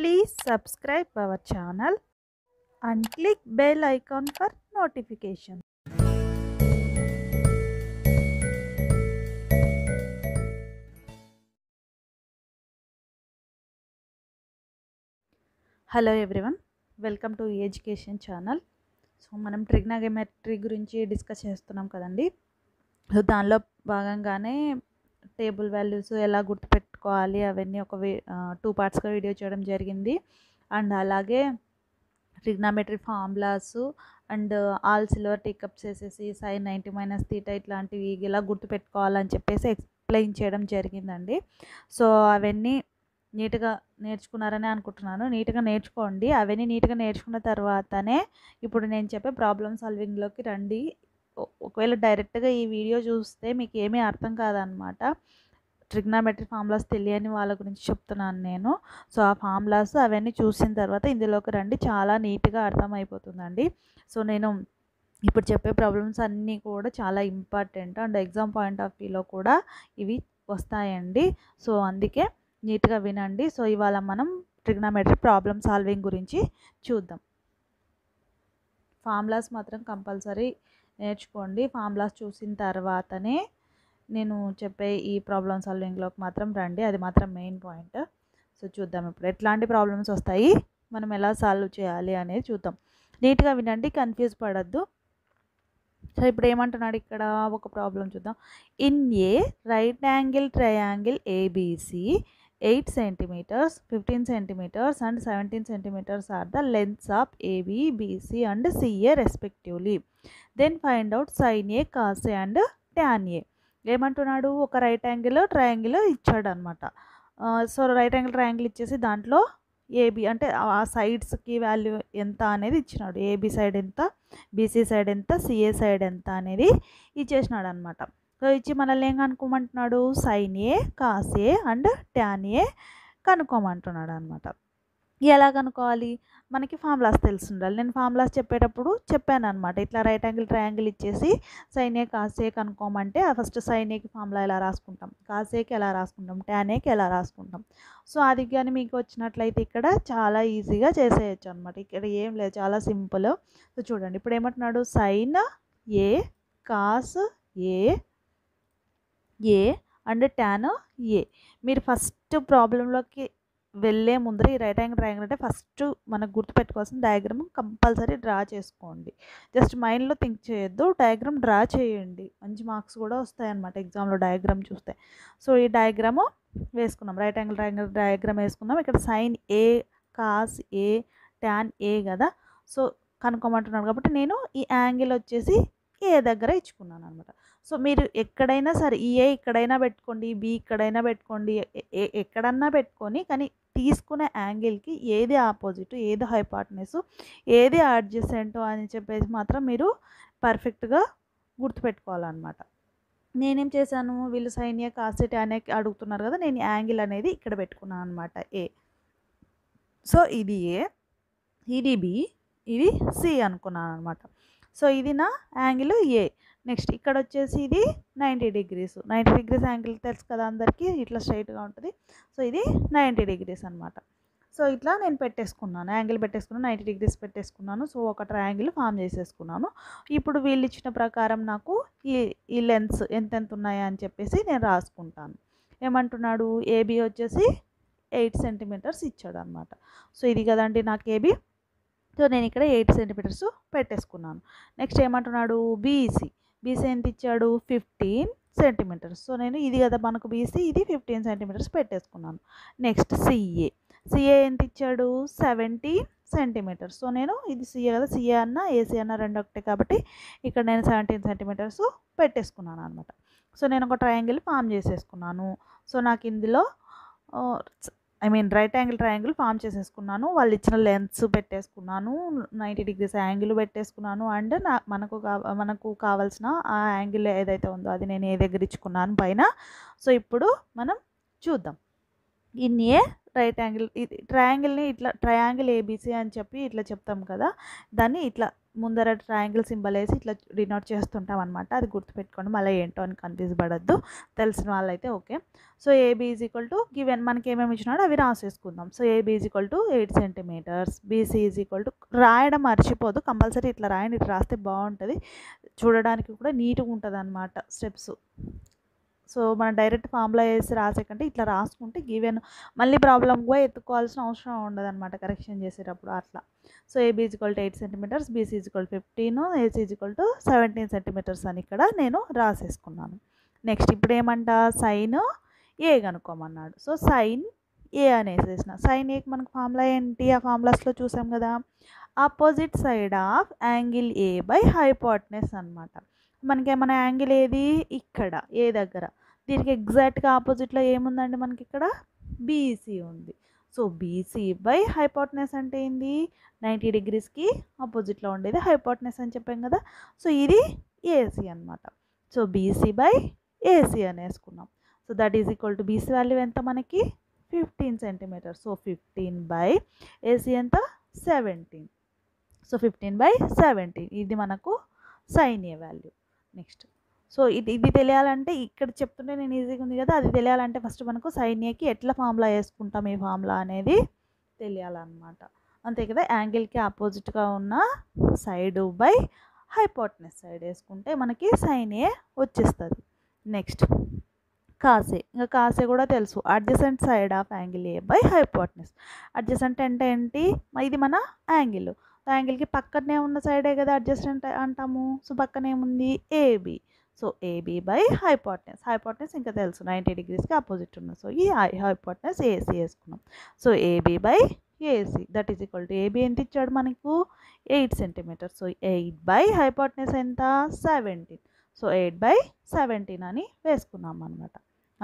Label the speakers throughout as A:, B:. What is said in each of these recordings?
A: Please subscribe our channel and click bell icon for notification hello everyone welcome to education channel so మనం trigonometry గురించి discuss చేస్తున్నాం కదండి దానిలో భాగంగానే table values ఎలా గుర్తుపెట్టుకోవాలి అవన్నీ ఒక టూ పార్ట్స్గా వీడియో చేయడం జరిగింది అండ్ అలాగే ట్రిగ్నామెట్రీ ఫార్ములాస్ అండ్ ఆల్ సిల్వర్ టేకప్స్ వేసేసి సైన్ నైంటీ మైనస్ తీట ఇట్లాంటివి ఇలా గుర్తుపెట్టుకోవాలని చెప్పేసి ఎక్స్ప్లెయిన్ చేయడం జరిగిందండి సో అవన్నీ నీట్గా నేర్చుకున్నారని అనుకుంటున్నాను నీట్గా నేర్చుకోండి అవన్నీ నీట్గా నేర్చుకున్న తర్వాతనే ఇప్పుడు నేను చెప్పే ప్రాబ్లమ్ సాల్వింగ్లోకి రండి ఒకవేళ డైరెక్ట్గా ఈ వీడియో చూస్తే మీకు ఏమీ అర్థం కాదనమాట ట్రిగ్నామెట్రీ ఫార్ములాస్ తెలియని వాళ్ళ గురించి చెప్తున్నాను నేను సో ఆ ఫార్ములాస్ అవన్నీ చూసిన తర్వాత ఇందులోకి రండి చాలా నీట్గా అర్థమైపోతుందండి సో నేను ఇప్పుడు చెప్పే ప్రాబ్లమ్స్ అన్నీ కూడా చాలా important and exam point of వ్యూలో కూడా ఇవి వస్తాయండి సో అందుకే నీట్గా వినండి సో ఇవాళ మనం ట్రిగ్నామెట్రీ ప్రాబ్లమ్ సాల్వింగ్ గురించి చూద్దాం ఫార్ములాస్ మాత్రం కంపల్సరీ నేర్చుకోండి ఫార్ములాస్ చూసిన తర్వాతనే నేను చెప్పే ఈ ప్రాబ్లమ్ సాల్వింగ్లోకి మాత్రం రండి అది మాత్రం మెయిన్ పాయింట్ సో చూద్దాం ఇప్పుడు ఎట్లాంటి ప్రాబ్లమ్స్ వస్తాయి మనం ఎలా సాల్వ్ చేయాలి అనేది చూద్దాం నీట్గా వినండి కన్ఫ్యూజ్ పడద్దు సో ఇప్పుడు ఏమంటున్నాడు ఇక్కడ ఒక ప్రాబ్లం చూద్దాం in a right angle triangle ABC eight centimetres fifteen centimetres and seventeen centimetres are the lengths of AB BC and CA respectively then find out sine A cos and tan A ఏమంటున్నాడు ఒక right angle triangle ఇచ్చాడు అనమాట so right angle triangle ఇచ్చేసి దాంట్లో AB అంటే ఆ సైడ్స్కి value ఎంత అనేది ఇచ్చినాడు ఏబి సైడ్ ఎంత బీసీ సైడ్ ఎంత సిఏ సైడ్ ఎంత అనేది ఇచ్చేసినాడు అనమాట ఇచ్చి మనల్ని ఏం కనుక్కోమంటున్నాడు sine A cos A and tan A కనుక్కోమంటున్నాడు అనమాట ఎలా కనుక్కోవాలి మనకి ఫార్ములాస్ తెలిసి ఉండాలి నేను ఫార్ములాస్ చెప్పేటప్పుడు చెప్పాను అనమాట ఇట్లా రైట్ యాంగిల్ ట్రయాంగిల్ ఇచ్చేసి సైనే కాసే కనుక్కోమంటే ఫస్ట్ సైనేకి ఫార్ములా ఎలా రాసుకుంటాం కాసేకి ఎలా రాసుకుంటాం ట్యానేకి ఎలా రాసుకుంటాం సో అది కానీ మీకు వచ్చినట్లయితే ఇక్కడ చాలా ఈజీగా చేసేయచ్చు అనమాట ఇక్కడ ఏం లేదు చాలా సింపుల్ సో చూడండి ఇప్పుడు ఏమంటున్నాడు sine A cos A A and tan A మీరు ఫస్ట్ ప్రాబ్లంలోకి వెళ్ళే ముందర ఈ రైట్ యాంగిల్ డ్రాయింగ్ అంటే ఫస్ట్ మనకు గుర్తుపెట్టుకోవాల్సిన డయాగ్రామ్ కంపల్సరీ డ్రా చేసుకోండి జస్ట్ మైండ్లో థింక్ చేయొద్దు డయాగ్రామ్ డ్రా చేయండి మంచి మార్క్స్ కూడా వస్తాయన్నమాట ఎగ్జామ్లో డయాగ్రామ్ చూస్తే సో ఈ డయాగ్రాము వేసుకున్నాం రైట్ యాంగిల్ డ్రాయింగ్ డయాగ్రామ్ వేసుకున్నాం ఇక్కడ sine A cos A tan A కదా సో కనుక్కోమంటున్నాను కాబట్టి నేను ఈ యాంగిల్ వచ్చేసి ఏ దగ్గర ఇచ్చుకున్నాను అనమాట సో మీరు ఎక్కడైనా సరే ఈఏ ఇక్కడైనా పెట్టుకోండి బి ఇక్కడైనా పెట్టుకోండి ఎక్కడన్నా పెట్టుకొని కానీ తీసుకునే యాంగిల్కి ఏది ఆపోజిట్ ఏది హైపార్ట్నెస్ ఏది అడ్జస్టెంట్ అని చెప్పేసి మాత్రం మీరు పర్ఫెక్ట్గా గుర్తుపెట్టుకోవాలన్నమాట నేనేం చేశాను వీళ్ళు సైన్య కాసెట్ అనే అడుగుతున్నారు కదా నేను యాంగిల్ అనేది ఇక్కడ పెట్టుకున్నాను అనమాట ఏ సో ఇది ఏ ఇది బి ఇది సి అనుకున్నాను అనమాట సో ఇది నా యాంగిల్ ఏ నెక్స్ట్ ఇక్కడ వచ్చేసి ఇది ninety degrees ninety degrees angle తెలుసు కదా అందరికీ ఇట్లా స్ట్రైట్గా ఉంటుంది సో ఇది నైంటీ డిగ్రీస్ అనమాట సో ఇట్లా నేను పెట్టేసుకున్నాను యాంగిల్ పెట్టేసుకున్నాను నైంటీ డిగ్రీస్ పెట్టేసుకున్నాను సో ఒక ట్రయాంగిల్ ఫామ్ చేసేసుకున్నాను ఇప్పుడు వీళ్ళు ఇచ్చిన ప్రకారం నాకు ఈ ఈ లెన్స్ ఎంతెంత ఉన్నాయా అని చెప్పేసి నేను రాసుకుంటాను ఏమంటున్నాడు ఏబీ వచ్చేసి ఎయిట్ సెంటీమీటర్స్ ఇచ్చాడు అనమాట సో ఇది కదండి నాకు ఏబీ సో నేను ఇక్కడ ఎయిట్ సెంటీమీటర్స్ పెట్టేసుకున్నాను నెక్స్ట్ ఏమంటున్నాడు బీఈసీ బీసీ ఎంత ఇచ్చాడు ఫిఫ్టీన్ సెంటీమీటర్స్ సో నేను ఇది కదా మనకు బీసీ ఇది ఫిఫ్టీన్ సెంటీమీటర్స్ పెట్టేసుకున్నాను నెక్స్ట్ సిఏ సిఏ ఎంత ఇచ్చాడు సెవెంటీన్ సెంటీమీటర్స్ సో నేను ఇది సిఏ కదా సిఏ అన్న ఏసీ అన్న రెండు ఒకటి కాబట్టి ఇక్కడ నేను సెవెంటీన్ సెంటీమీటర్స్ పెట్టేసుకున్నాను అనమాట సో నేను ఒక ట్రయాంగిల్ ఫామ్ చేసేసుకున్నాను సో నాకు ఇందులో uh, I mean right angle triangle form చేసేసుకున్నాను వాళ్ళు ఇచ్చిన లెన్స్ పెట్టేసుకున్నాను నైంటీ డిగ్రీస్ యాంగిల్ పెట్టేసుకున్నాను అండ్ నా మనకు మనకు కావాల్సిన ఆ యాంగిల్ ఏదైతే ఉందో అది నేను ఏ దగ్గర ఇచ్చుకున్నాను పైన సో ఇప్పుడు మనం చూద్దాం ఇన్ ఏ రైట్ యాంగిల్ ఇది ట్రయాంగిల్ని ఇట్లా ట్రయాంగిల్ ఏబీసీ అని చెప్పి ఇట్లా చెప్తాం కదా దాన్ని ఇట్లా ముందర ట్రయాంగిల్ సింబల్ వేసి ఇట్లా డినోట్ చేస్తుంటాం అనమాట అది గుర్తుపెట్టుకోండి మళ్ళీ ఏంటో అని కన్ఫ్యూజ్ పడద్దు తెలిసిన వాళ్ళైతే okay so AB is equal to given మనకి ఏమేమి ఇచ్చినాడో అవి రాసేసుకుందాం so AB is equal to eight centimetres BC is equal to రాయడం మర్చిపోదు కంపల్సరీ ఇట్లా రాయండి ఇట్లా రాస్తే బాగుంటుంది చూడడానికి కూడా నీట్గా ఉంటుంది అనమాట స్టెప్స్ సో మనం డైరెక్ట్ ఫామ్లో వేసి రాసేకంటే ఇట్లా రాసుకుంటే గివెన్ మళ్ళీ ప్రాబ్లం కూడా ఎత్తుకోవాల్సిన అవసరం ఉండదు అనమాట కరెక్షన్ చేసేటప్పుడు అట్లా so AB equal to eight centimetres BC equal fifteen AC equal to seventeen centimetres అని ఇక్కడ నేను రాసేసుకున్నాను నెక్స్ట్ ఇప్పుడు ఏమంట సైన్ ఏ కనుక్కోమన్నాడు సో సైన్ ఏ అనేసేసిన సైన్ ఏకి మనకు ఫార్ములా ఏంటి ఆ ఫార్ములాస్లో చూసాం కదా opposite side of angle A by hypotenuse అనమాట మనకేమైనా యాంగిల్ ఏది ఇక్కడ ఏ దగ్గర దీనికి ఎగ్జాక్ట్గా ఆపోజిట్లో ఏముందండి మనకి ఇక్కడ బీసీ ఉంది సో బీసీ బై హైపాట్నెస్ అంటే ఏంది నైంటీ డిగ్రీస్కి ఆపోజిట్లో ఉండేది హైపాట్నెస్ అని చెప్పాం కదా సో ఇది ఏసీ అనమాట సో బీసీ బై ఏసీ అని వేసుకున్నాం so that is equal to BC value ఎంత మనకి fifteen centimetre so fifteen by AC ఎంత seventeen so fifteen by seventeen ఇది మనకు sine A value next so ఇది ఇది తెలియాలంటే ఇక్కడ చెప్తుంటే నేను ఈజీగా ఉంది కదా అది తెలియాలంటే ఫస్ట్ మనకు సైన్యకి ఎట్లా ఫార్ములా వేసుకుంటాం ఈ ఫార్ములా అనేది తెలియాలన్నమాట అంతే కదా యాంగిల్కి ఆపోజిట్గా ఉన్న సైడ్ బై హైపోటనస్ సైడ్ వేసుకుంటే మనకి సైన్ ఏ వచ్చేస్తుంది నెక్స్ట్ కాసే ఇంకా కాసే కూడా తెలుసు adjacent side of angle A by hypotenuse adjacent అంటే ఏంటి ఇది మన యాంగిల్ యాంగిల్కి పక్కనే ఉన్న సైడే కదా అడ్జస్టెంట్ అంటాము సో పక్కనే ఉంది AB so AB by hypotenuse hypotenuse ఇంకా తెలుసు నైంటీ డిగ్రీస్కి ఆపోజిట్ ఉన్నాం సో ఈ హైపోర్టెన్స్ ఏసీ వేసుకున్నాం so AB by AC that is equal to AB ఎంత ఇచ్చాడు మనకు eight centimetre so eight by hypotenuse ఎంత seventeen so eight by seventeen అని వేసుకున్నాం అనమాట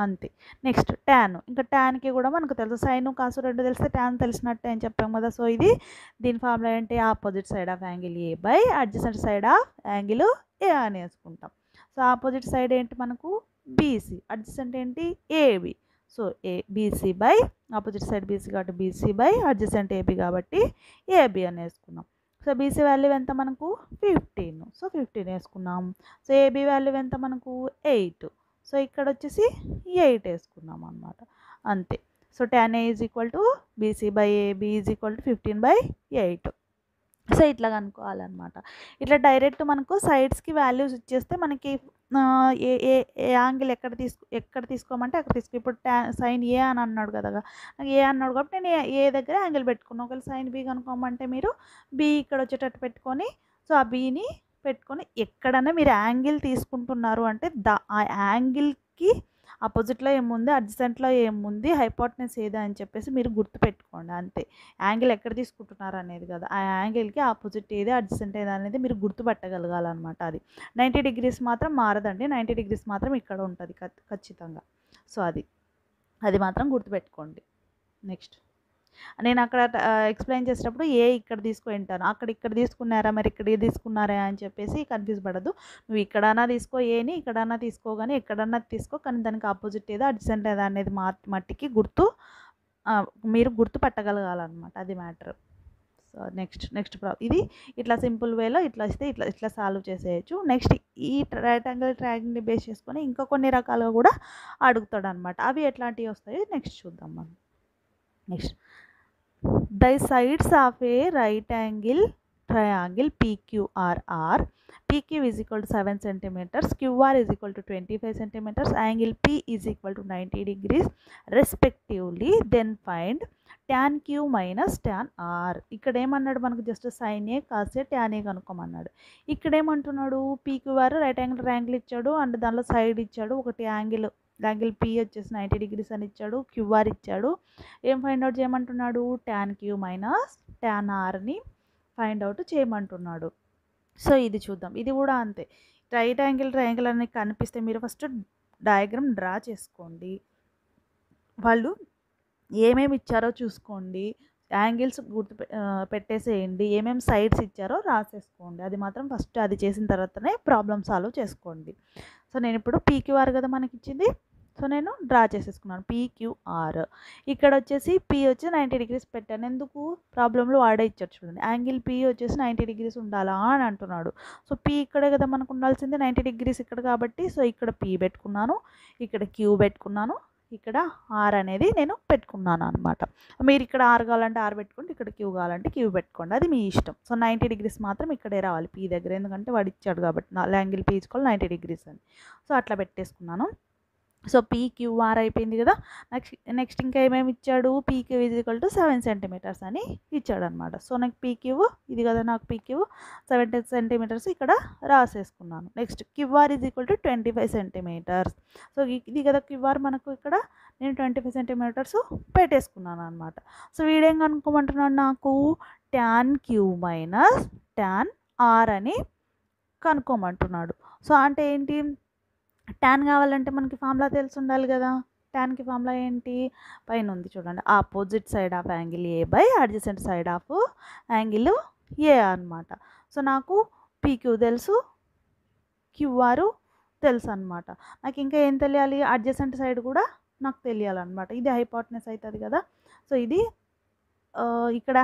A: అంతే నెక్స్ట్ ట్యాన్ ఇంకా ట్యాన్కి కూడా మనకు తెలుసు సైన్ కాసు రెండు తెలిస్తే ట్యాన్ తెలిసినట్టే అని చెప్పాం కదా సో ఇది దీని ఫార్ములా ఏంటి opposite side of angle A by adjacent side of angle A అని వేసుకుంటాం సో ఆపోజిట్ సైడ్ ఏంటి మనకు బీసీ hmm. అడ్జసెంట్ ఏంటి AB so A BC by opposite side BC కాబట్టి బీసీ బై అడ్జసెంట్ ఏబి కాబట్టి ఏబి అని వేసుకున్నాం సో బీసీ వాల్యూ ఎంత మనకు ఫిఫ్టీన్ సో ఫిఫ్టీన్ వేసుకున్నాం సో ఏబీ వాల్యూ ఎంత మనకు ఎయిట్ సో ఇక్కడ వచ్చేసి ఎయిట్ వేసుకున్నాం అనమాట అంతే so tan A is equal to BC by AB is equal to fifteen by eight so ఇట్లా కనుక్కోవాలన్నమాట ఇట్లా డైరెక్ట్ మనకు సైడ్స్కి వాల్యూస్ ఇచ్చేస్తే మనకి ఏ ఏ ఏ యాంగిల్ ఎక్కడ తీసుకో ఎక్కడ తీసుకోమంటే అక్కడ తీసుకో ఇప్పుడు టా సైన్ ఏ అని అన్నాడు కదా నాకు ఏ అన్నాడు కాబట్టి నేను ఏ దగ్గర యాంగిల్ పెట్టుకున్నాను ఒకవేళ సైన్ బి కనుక్కోమంటే మీరు బి ఇక్కడ వచ్చేటట్టు పెట్టుకొని సో ఆ బీని పెట్టుకొని ఎక్కడైనా మీరు యాంగిల్ తీసుకుంటున్నారు అంటే దా ఆ యాంగిల్కి ఆపోజిట్లో ఏముంది అడ్జసెంట్లో ఏముంది హైపాట్నెస్ ఏదా అని చెప్పేసి మీరు గుర్తుపెట్టుకోండి అంతే యాంగిల్ ఎక్కడ తీసుకుంటున్నారు అనేది కదా ఆ యాంగిల్కి ఆపోజిట్ ఏది అడ్జసెంట్ ఏదా అనేది మీరు గుర్తుపెట్టగలగాలన్నమాట అది నైంటీ డిగ్రీస్ మాత్రం మారదండి నైంటీ డిగ్రీస్ మాత్రం ఇక్కడ ఉంటుంది ఖచ్చితంగా సో అది అది మాత్రం గుర్తుపెట్టుకోండి నెక్స్ట్ నేను అక్కడ ఎక్స్ప్లెయిన్ చేసేటప్పుడు ఏ ఇక్కడ వింటాను అక్కడ ఇక్కడ తీసుకున్నారా మరి ఇక్కడ తీసుకున్నారా అని చెప్పేసి కన్ఫ్యూజ్ పడదు నువ్వు ఇక్కడన్నా తీసుకో ఏని ఇక్కడన్నా తీసుకోగానే ఎక్కడన్నా తీసుకో కానీ దానికి ఆపోజిట్ ఏదో అడ్జెంట్ ఏదో అనేది మా మట్టికి గుర్తు మీరు గుర్తు పట్టగలగాలన్నమాట అది మ్యాటర్ సో నెక్స్ట్ నెక్స్ట్ ప్రా ఇది ఇట్లా సింపుల్ వేలో ఇట్లా వస్తే ఇట్లా ఇట్లా సాల్వ్ చేసేయచ్చు నెక్స్ట్ ఈ రైటాంగిల్ ట్రయాంగిల్ని బేస్ చేసుకొని ఇంకా కొన్ని రకాలుగా కూడా అడుగుతాడు అనమాట అవి ఎట్లాంటివి వస్తాయో నెక్స్ట్ చూద్దాం మనం next The sides of a right angle triangle PQR are PQ is equal to 7 centimeters, QR is equal to 25 centimeters, angle P is equal to 90 degrees respectively. Then find tan Q minus tan R ఇక్కడ ఏమన్నాడు మనకు just సైనే కాసే ట్యానే కనుక్కోమన్నాడు ఇక్కడ ఏమంటున్నాడు PQR right angle angle ఇచ్చాడు and దానిలో side ఇచ్చాడు ఒకటి యాంగిల్ యాంగిల్ పి వచ్చేసి నైంటీ డిగ్రీస్ అని ఇచ్చాడు క్యూఆర్ ఇచ్చాడు ఏం ఫైండ్ అవుట్ చేయమంటున్నాడు ట్యాన్ క్యూ మైనస్ ట్యాన్ ఆర్ని ఫైండ్ అవుట్ చేయమంటున్నాడు సో ఇది చూద్దాం ఇది కూడా అంతే రైట్ యాంగిల్ ట్రయాంగిల్ అనేది కనిపిస్తే మీరు ఫస్ట్ డయాగ్రామ్ డ్రా చేసుకోండి వాళ్ళు ఏమేమి ఇచ్చారో చూసుకోండి యాంగిల్స్ గుర్తు పెట్టేసేయండి ఏమేమి సైడ్స్ ఇచ్చారో రాసేసుకోండి అది మాత్రం ఫస్ట్ అది చేసిన తర్వాతనే ప్రాబ్లమ్ సాల్వ్ చేసుకోండి సో నేను ఇప్పుడు పీక్యూఆర్ కదా మనకి ఇచ్చింది సో నేను డ్రా చేసేసుకున్నాను పీక్యూఆర్ ఇక్కడ వచ్చేసి పి వచ్చి నైంటీ డిగ్రీస్ పెట్టాను ఎందుకు ప్రాబ్లంలో వాడే ఇచ్చారు చూడండి యాంగిల్ పి వచ్చేసి నైంటీ డిగ్రీస్ ఉండాలా అని అంటున్నాడు సో పి ఇక్కడే కదా మనకు ఉండాల్సింది నైంటీ డిగ్రీస్ ఇక్కడ కాబట్టి సో ఇక్కడ పి పెట్టుకున్నాను ఇక్కడ క్యూ పెట్టుకున్నాను ఇక్కడ ఆర్ అనేది నేను పెట్టుకున్నాను అనమాట మీరు ఇక్కడ ఆర్ కావాలంటే ఆర్ పెట్టుకోండి ఇక్కడ క్యూ కావాలంటే క్యూ పెట్టుకోండి అది మీ ఇష్టం సో నైంటీ డిగ్రీస్ మాత్రం ఇక్కడే రావాలి పీ దగ్గర ఎందుకంటే వాడు ఇచ్చాడు కాబట్టి లాంగిల్ యాంగిల్ పీ ఇచ్చుకోవాలి నైంటీ డిగ్రీస్ అని సో అట్లా పెట్టేసుకున్నాను సో పీక్యూఆర్ అయిపోయింది కదా నెక్స్ట్ నెక్స్ట్ ఇంకా ఏమేమి ఇచ్చాడు పీక్యూ ఇది ఈక్వల్ టు సెవెన్ సెంటీమీటర్స్ అని ఇచ్చాడు అనమాట సో నాకు పీక్యూ ఇది కదా నాకు పీక్యూ సెవెంటీన్ సెంటీమీటర్స్ ఇక్కడ రాసేసుకున్నాను నెక్స్ట్ క్యూఆర్ ఇది equal to twenty five centimetres so ఇది కదా క్యూఆర్ మనకు ఇక్కడ నేను ట్వంటీ ఫైవ్ సెంటీమీటర్స్ పెట్టేసుకున్నాను అనమాట సో వీడేం కనుక్కోమంటున్నాడు నాకు tan Q minus tan R అని కనుక్కోమంటున్నాడు సో అంటే ఏంటి ట్యాన్ కావాలంటే మనకి ఫామ్లా తెలిసి ఉండాలి కదా ట్యాన్కి ఫామ్లా ఏంటి పైన ఉంది చూడండి opposite side of angle A by adjacent side of angle A అనమాట సో నాకు పీక్యూ తెలుసు క్యూఆర్ తెలుసు అనమాట నాకు ఇంకా ఏం తెలియాలి అడ్జసెంట్ సైడ్ కూడా నాకు తెలియాలన్నమాట ఇది హైపాట్నెస్ అవుతుంది కదా సో ఇది ఇక్కడ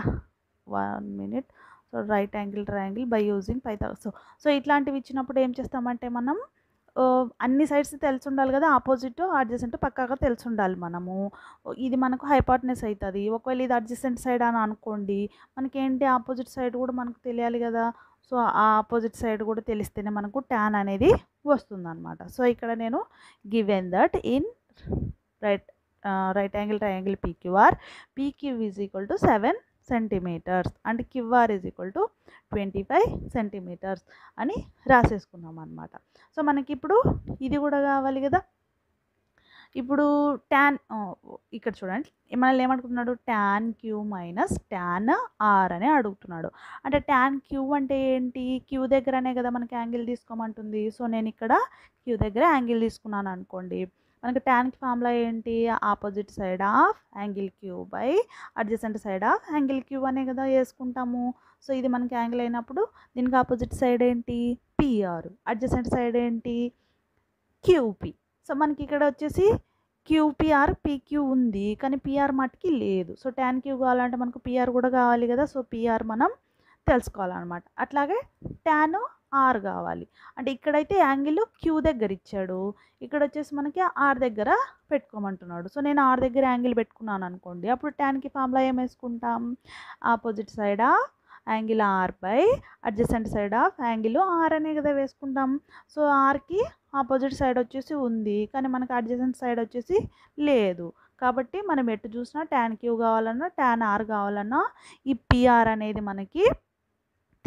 A: one minute so right angle triangle by using పైతా సో సో ఇట్లాంటివి ఇచ్చినప్పుడు ఏం చేస్తామంటే మనం అన్ని సైడ్స్ తెలిసి ఉండాలి కదా ఆపోజిట్ అడ్జసెంట్ పక్కాగా తెలిసి ఉండాలి మనము ఇది మనకు హైపార్ట్నెస్ అవుతుంది ఒకవేళ ఇది అడ్జసెంట్ సైడ్ అని అనుకోండి మనకేంటి ఆపోజిట్ సైడ్ కూడా మనకు తెలియాలి కదా సో ఆ ఆపోజిట్ సైడ్ కూడా తెలిస్తేనే మనకు ట్యాన్ అనేది వస్తుందన్నమాట సో ఇక్కడ నేను given that in right right angle triangle PQR PQ is equal to seven centimetres అంటే QR is equal to twenty five centimetres అని రాసేసుకున్నాం అనమాట సో మనకి ఇప్పుడు ఇది కూడా కావాలి కదా ఇప్పుడు ట్యాన్ ఇక్కడ చూడండి మనల్ని ఏమనుకుంటున్నాడు tan Q minus tan R అని అడుగుతున్నాడు అంటే ట్యాన్ క్యూ అంటే ఏంటి క్యూ దగ్గరనే కదా మనకి యాంగిల్ తీసుకోమంటుంది సో నేను ఇక్కడ క్యూ దగ్గర యాంగిల్ తీసుకున్నాను అనుకోండి మనకి ట్యాన్కి ఫార్ములా ఏంటి opposite side of angle Q by adjacent side of angle Q అనే కదా వేసుకుంటాము సో ఇది మనకి యాంగిల్ అయినప్పుడు దీనికి ఆపోజిట్ సైడ్ ఏంటి పిఆర్ అడ్జసెంట్ సైడ్ ఏంటి క్యూపి సో మనకి ఇక్కడ వచ్చేసి క్యూపిఆర్ పీక్యూ ఉంది కానీ పిఆర్ మటుకి లేదు సో ట్యాన్ క్యూ కావాలంటే మనకు పిఆర్ కూడా కావాలి కదా సో పిఆర్ మనం తెలుసుకోవాలన్నమాట అట్లాగే ట్యాను ఆర్ కావాలి అంటే ఇక్కడైతే యాంగిల్ క్యూ దగ్గర ఇచ్చాడు ఇక్కడ వచ్చేసి మనకి ఆర్ దగ్గర పెట్టుకోమంటున్నాడు సో నేను ఆర్ దగ్గర యాంగిల్ పెట్టుకున్నాను అనుకోండి అప్పుడు ట్యాన్కి ఫామ్లా ఏం వేసుకుంటాం ఆపోజిట్ సైడా angle R by adjacent side of angle R అనే కదా వేసుకుంటాం సో ఆర్కి ఆపోజిట్ సైడ్ వచ్చేసి ఉంది కానీ మనకు అడ్జసెంట్ సైడ్ వచ్చేసి లేదు కాబట్టి మనం ఎటు చూసినా ట్యాన్ క్యూ కావాలన్నా ట్యాన్ ఆర్ కావాలన్నా ఈ పిఆర్ అనేది మనకి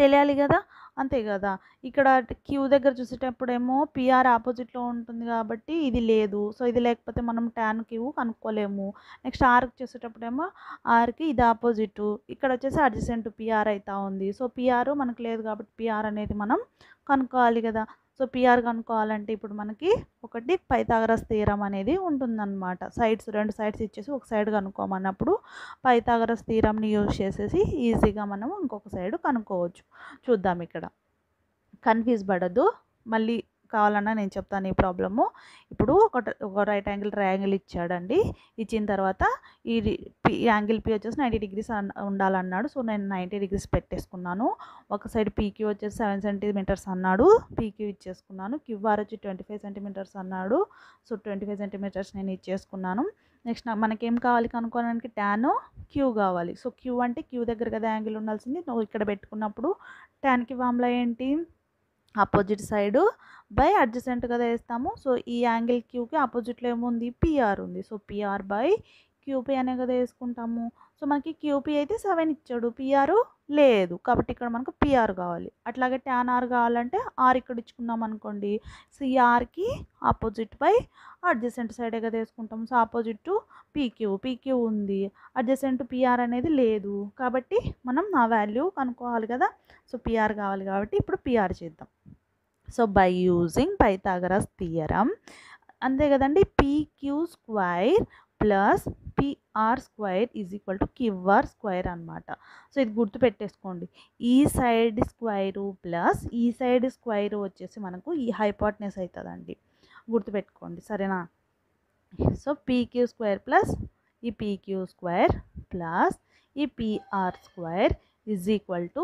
A: తెలియాలి కదా అంతే కదా ఇక్కడ క్యూ దగ్గర చూసేటప్పుడేమో పిఆర్ ఆపోజిట్లో ఉంటుంది కాబట్టి ఇది లేదు సో ఇది లేకపోతే మనం ట్యాన్ క్యూ కనుక్కోలేము నెక్స్ట్ ఆర్కి చూసేటప్పుడేమో ఆర్కి ఇది ఆపోజిట్ ఇక్కడ వచ్చేసి అడ్జసెంట్ పిఆర్ అవుతూ ఉంది సో పిఆర్ మనకు లేదు కాబట్టి పిఆర్ అనేది మనం కనుక్కోవాలి కదా సో పిఆర్ కనుక్కోవాలంటే ఇప్పుడు మనకి ఒకటి పైతాగరస్ తీరం అనేది ఉంటుందన్నమాట సైడ్స్ రెండు సైడ్స్ ఇచ్చేసి ఒక సైడ్ కనుక్కోమన్నప్పుడు పైతాగరస్ తీరంని యూజ్ చేసేసి ఈజీగా మనం ఇంకొక సైడ్ కనుక్కోవచ్చు చూద్దాం ఇక్కడ కన్ఫ్యూజ్ పడద్దు మళ్ళీ కావాలన్నా నేను చెప్తాను ఈ ప్రాబ్లము ఇప్పుడు ఒక ఒక రైట్ యాంగిల్ ట్రయాంగిల్ ఇచ్చాడండి ఇచ్చిన తర్వాత ఈ యాంగిల్ పి వచ్చేసి నైంటీ డిగ్రీస్ ఉండాలన్నాడు సో నేను నైంటీ డిగ్రీస్ పెట్టేసుకున్నాను ఒక సైడ్ పీక్యూ వచ్చేసి సెవెన్ సెంటీమీటర్స్ అన్నాడు పీక్యూ ఇచ్చేసుకున్నాను క్యూఆర్ వచ్చి ట్వంటీ ఫైవ్ సెంటీమీటర్స్ అన్నాడు సో ట్వంటీ ఫైవ్ సెంటీమీటర్స్ నేను ఇచ్చేసుకున్నాను నెక్స్ట్ మనకేం కావాలి కనుక్కోవడానికి ట్యాన్ క్యూ కావాలి సో క్యూ అంటే క్యూ దగ్గర కదా యాంగిల్ ఉండాల్సింది నువ్వు ఇక్కడ పెట్టుకున్నప్పుడు ట్యాన్కి వామ్లా ఏంటి ఆపోజిట్ సైడ్ బై అడ్జసెంట్ కదా వేస్తాము సో ఈ యాంగిల్ క్యూకి ఆపోజిట్లో ఏముంది పిఆర్ ఉంది సో పిఆర్ బై క్యూపీ అనే కదా వేసుకుంటాము సో మనకి క్యూపీ అయితే సెవెన్ ఇచ్చాడు పిఆర్ లేదు కాబట్టి ఇక్కడ మనకు పిఆర్ కావాలి అట్లాగే ట్యాన్ ఆర్ కావాలంటే ఆర్ ఇక్కడ ఇచ్చుకున్నాం అనుకోండి సిఆర్కి ఆపోజిట్ బై అడ్జసెంట్ సైడే కదా వేసుకుంటాము so opposite to PQ PQ ఉంది అడ్జసెంట్ పిఆర్ అనేది లేదు కాబట్టి మనం ఆ వాల్యూ కనుక్కోవాలి కదా సో పిఆర్ కావాలి కాబట్టి ఇప్పుడు పిఆర్ చేద్దాం so by using Pythagoras theorem అంతే కదండి PQ square plus PR square is equal to QR square అనమాట సో ఇది గుర్తు పెట్టేసుకోండి ఈ సైడ్ స్క్వైరు ప్లస్ ఈ సైడ్ స్క్వైరు వచ్చేసి మనకు ఈ హైపాట్నెస్ అవుతుందండి గుర్తుపెట్టుకోండి సరేనా సో పీక్యూ స్క్వైర్ ప్లస్ ఈ పీక్యూ స్క్వైర్ ప్లస్ ఈ PR square is equal to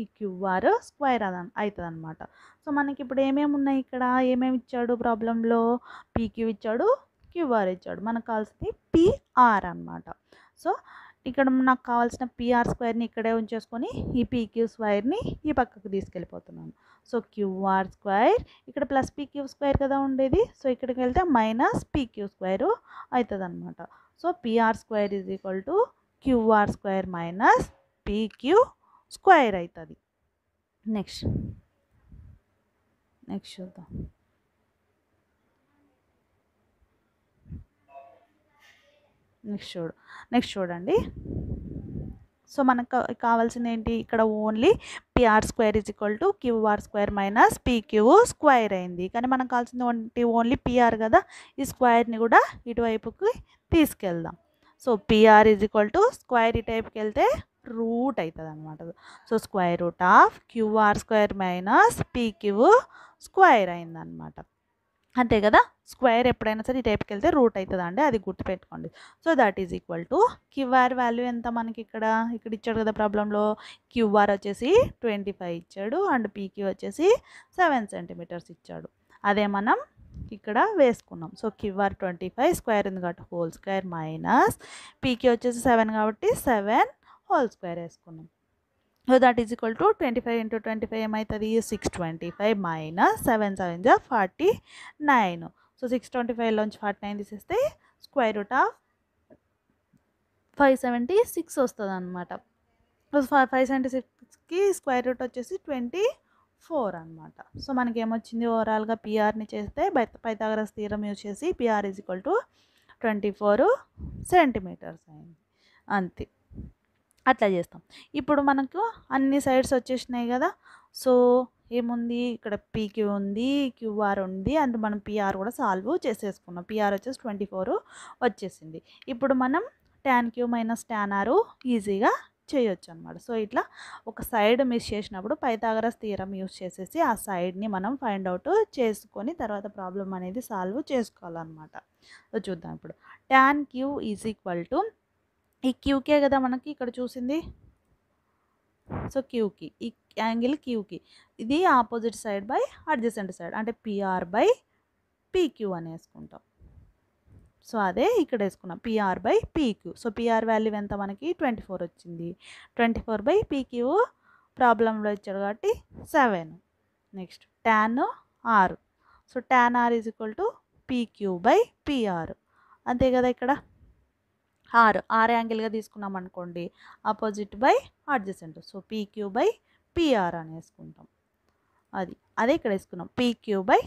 A: ఈ క్యూఆర్ స్క్వేర్ అద అవుతుంది అనమాట సో మనకి ఇప్పుడు ఏమేమి ఉన్నాయి ఇక్కడ ఏమేమి ఇచ్చాడు ప్రాబ్లంలో పీక్యూ ఇచ్చాడు క్యూఆర్ ఇచ్చాడు మనకు కావాల్సింది పిఆర్ అనమాట సో ఇక్కడ నాకు కావాల్సిన పిఆర్ స్క్వేర్ని ఇక్కడే ఉంచేసుకొని ఈ పీక్యూ స్క్వేర్ని ఈ పక్కకు తీసుకెళ్ళిపోతున్నాను సో క్యూఆర్ స్క్వేర్ ఇక్కడ ప్లస్ పీక్యూ స్క్వేర్ కదా ఉండేది సో ఇక్కడికి వెళ్తే మైనస్ పీక్యూ స్క్వేర్ అవుతుంది అనమాట so PR square is equal to QR square minus PQ square అవుతుంది నెక్స్ట్ నెక్స్ట్ చూద్దాం నెక్స్ట్ చూడు నెక్స్ట్ చూడండి సో మనకు కావాల్సింది ఏంటి ఇక్కడ only PR square is equal to QR square minus PQ square అయింది కానీ మనకు కావాల్సింది ఏంటి ఓన్లీ పిఆర్ కదా ఈ స్క్వేర్ని కూడా ఇటువైపుకి తీసుకెళ్దాం so PR is equal to square టైప్కి వెళ్తే రూట్ అవుతుంది అనమాట so square root of QR square minus PQ square అయిందనమాట అంతే కదా స్క్వేర్ ఎప్పుడైనా సరే ఈ టైప్కి వెళ్తే రూట్ అవుతుందండి అది గుర్తుపెట్టుకోండి so that is equal to QR value ఎంత మనకి ఇక్కడ ఇక్కడ ఇచ్చాడు కదా ప్రాబ్లంలో క్యూఆర్ వచ్చేసి ట్వంటీ ఫైవ్ ఇచ్చాడు అండ్ పీక్యూ వచ్చేసి సెవెన్ సెంటీమీటర్స్ ఇచ్చాడు అదే మనం ఇక్కడ వేసుకున్నాం so QR twenty five square ఉంది కాబట్టి హోల్ స్క్వేర్ మైనస్ పీకే వచ్చేసి సెవెన్ కాబట్టి సెవెన్ హోల్ స్క్వేర్ వేసుకున్నాం so that is equal to twenty five into twenty five ఏమవుతుంది six twenty five minus seven seven జా forty nine so six twenty ఫైవ్లోంచి forty nine తీసేస్తే square root of five seventy six వస్తుంది అనమాట five seventy సిక్స్కి square root వచ్చేసి twenty four అనమాట so మనకి ఏమొచ్చింది ఓవరాల్గా పిఆర్ని చేస్తే పైథాగరస్ తీరం యూజ్ చేసి PR is equal to twenty four centimetres అయింది అంతే అట్లా చేస్తాం ఇప్పుడు మనకు అన్ని సైడ్స్ వచ్చేసినాయి కదా సో ఏముంది ఇక్కడ పీక్యూ ఉంది క్యూఆర్ ఉంది అండ్ మనం పిఆర్ కూడా సాల్వ్ చేసేసుకున్నాం పిఆర్ వచ్చేసి ట్వంటీ ఫోర్ వచ్చేసింది ఇప్పుడు మనం ట్యాన్ క్యూ మైనస్ ట్యాన్ ఆరు ఈజీగా చేయొచ్చు అనమాట సో ఇట్లా ఒక సైడ్ మిస్ చేసినప్పుడు పైతాగరస్ తీరం యూస్ చేసేసి ఆ సైడ్ని మనం ఫైండ్ అవుట్ చేసుకొని తర్వాత ప్రాబ్లం అనేది సాల్వ్ చేసుకోవాలన్నమాట చూద్దాం ఇప్పుడు tan Q is equal to ఈ క్యూకే కదా మనకి ఇక్కడ చూసింది సో క్యూకి ఈ యాంగిల్ క్యూకి ఇది opposite side by adjacent side అంటే పిఆర్ బై పీక్యూ అని వేసుకుంటాం సో అదే ఇక్కడ వేసుకున్నాం PR by PQ so PR value ఎంత మనకి ట్వంటీ ఫోర్ వచ్చింది ట్వంటీ ఫోర్ బై పీక్యూ ప్రాబ్లంలో ఇచ్చాడు కాబట్టి seven next tan R so tan R is equal to PQ by PR అంతే కదా ఇక్కడ ఆర్ ఆర్ యాంగిల్గా తీసుకున్నాం అనుకోండి opposite by adjacent so PQ by PR అని వేసుకుంటాం అది అదే ఇక్కడ వేసుకున్నాం PQ by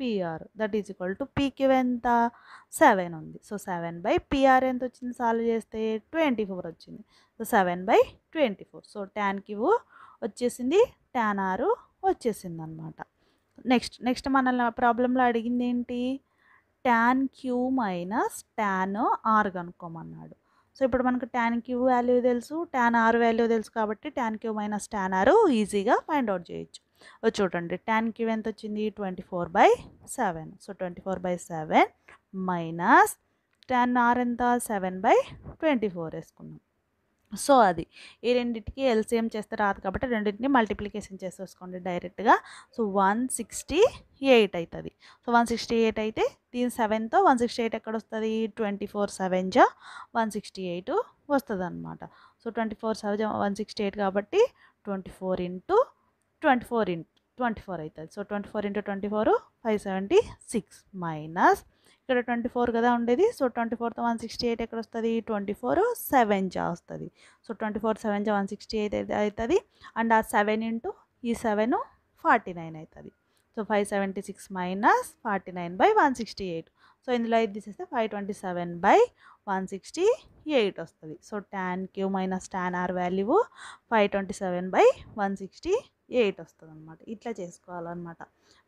A: PR that is equal to PQ ఎంత సెవెన్ ఉంది సో సెవెన్ బై పిఆర్ ఎంత వచ్చింది సాల్వ్ చేస్తే ట్వంటీ ఫోర్ వచ్చింది so seven by twenty four so Q వచ్చేసింది ట్యాన్ ఆరు వచ్చేసింది అనమాట నెక్స్ట్ నెక్స్ట్ మనల్ని ప్రాబ్లంలో అడిగింది ఏంటి tan Q minus tan R కనుక్కోమన్నాడు సో ఇప్పుడు మనకు ట్యాన్ క్యూ వాల్యూ తెలుసు ట్యాన్ ఆర్ వాల్యూ తెలుసు కాబట్టి tan Q minus tan R ఈజీగా ఫైండ్ అవుట్ చేయొచ్చు చూడండి ట్యాన్ క్యూ ఎంత వచ్చింది twenty four by seven so twenty four by seven minus tan R ఎంత సెవెన్ బై ట్వంటీ ఫోర్ వేసుకున్నాం సో అది ఈ రెండింటికి ఎల్సీఎం చేస్తే రాదు కాబట్టి రెండింటిని మల్టిప్లికేషన్ చేసేసుకోండి డైరెక్ట్గా సో వన్ సిక్స్టీ ఎయిట్ అవుతుంది సో వన్ సిక్స్టీ ఎయిట్ అయితే దీని సెవెన్తో వన్ సిక్స్టీ ఎయిట్ ఎక్కడ వస్తుంది ట్వంటీ ఫోర్ సెవెన్ జా వన్ సిక్స్టీ ఎయిట్ వస్తుంది అనమాట so twenty four seven one sixty eight కాబట్టి twenty four into twenty four into twenty four అవుతుంది so twenty four into twenty four five seventy six minus ఇక్కడ twenty four కదా ఉండేది so twenty ఫోర్తో one sixty eight ఎక్కడ వస్తుంది twenty four seven జా వస్తుంది సో ట్వంటీ ఫోర్ సెవెన్ జా వన్ సిక్స్టీ ఎయిట్ అవుతుంది అండ్ ఆ సెవెన్ ఇంటూ ఈ సెవెన్ ఫార్టీ నైన్ అవుతుంది so five seventy six minus forty nine by one sixty eight so ఇందులో ఇది తీసేస్తే five twenty seven by one sixty eight వస్తుంది so tan Q minus tan R value five twenty seven by one sixty eight వస్తుంది అనమాట ఇట్లా చేసుకోవాలన్నమాట